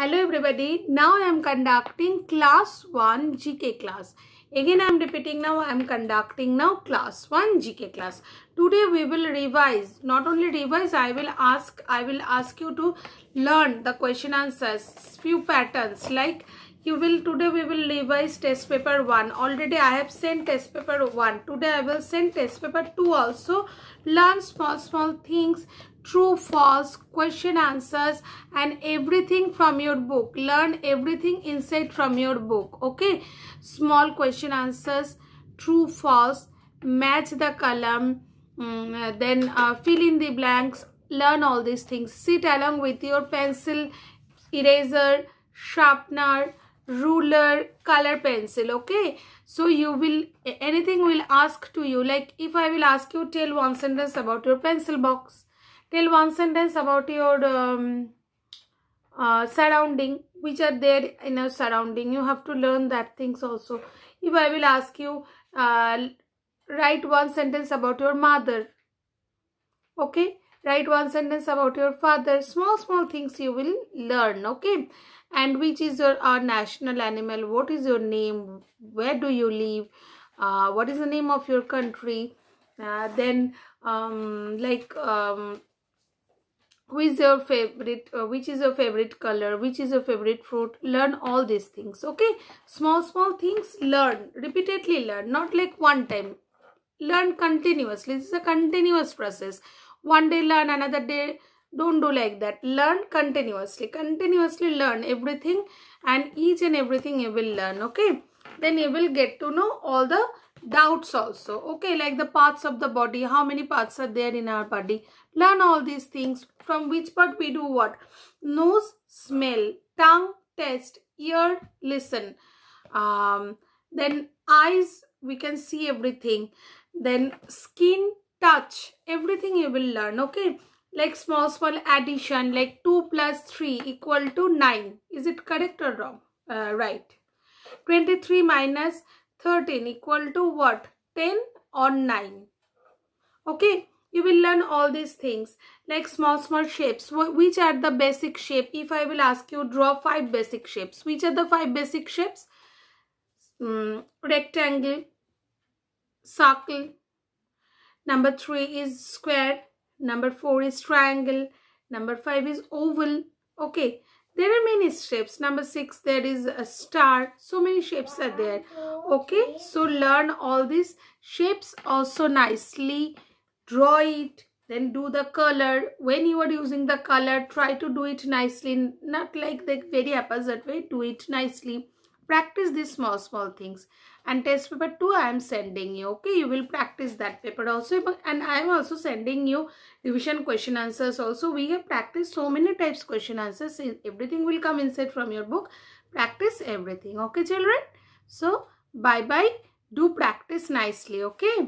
Hello everybody, now I am conducting class 1 GK class. Again I am repeating now, I am conducting now class 1 GK class. Today we will revise, not only revise, I will ask, I will ask you to learn the question answers, few patterns like you will, today we will revise test paper 1. Already I have sent test paper 1. Today I will send test paper 2 also. Learn small small things true false question answers and everything from your book learn everything inside from your book okay small question answers true false match the column mm, then uh, fill in the blanks learn all these things sit along with your pencil eraser sharpener ruler color pencil okay so you will anything will ask to you like if i will ask you tell one sentence about your pencil box tell one sentence about your um, uh, surrounding which are there in our surrounding you have to learn that things also if i will ask you uh, write one sentence about your mother okay write one sentence about your father small small things you will learn okay and which is your our uh, national animal what is your name where do you live uh, what is the name of your country uh, then um, like um, who is your favorite uh, which is your favorite color which is your favorite fruit learn all these things okay small small things learn repeatedly learn not like one time learn continuously this is a continuous process one day learn another day don't do like that learn continuously continuously learn everything and each and everything you will learn okay then you will get to know all the doubts also okay like the parts of the body how many parts are there in our body learn all these things from which part we do what nose smell tongue taste ear listen um then eyes we can see everything then skin touch everything you will learn okay like small small addition like 2 plus 3 equal to 9 is it correct or wrong uh, right 23 minus 13 equal to what? 10 or 9. Okay. You will learn all these things like small, small shapes. Which are the basic shape? If I will ask you draw five basic shapes. Which are the five basic shapes? Mm, rectangle, circle. Number three is square. Number four is triangle. Number five is oval. Okay there are many shapes number six there is a star so many shapes are there okay so learn all these shapes also nicely draw it then do the color when you are using the color try to do it nicely not like the very opposite way do it nicely practice these small small things and test paper 2 i am sending you okay you will practice that paper also and i am also sending you revision question answers also we have practiced so many types question answers everything will come inside from your book practice everything okay children so bye bye do practice nicely okay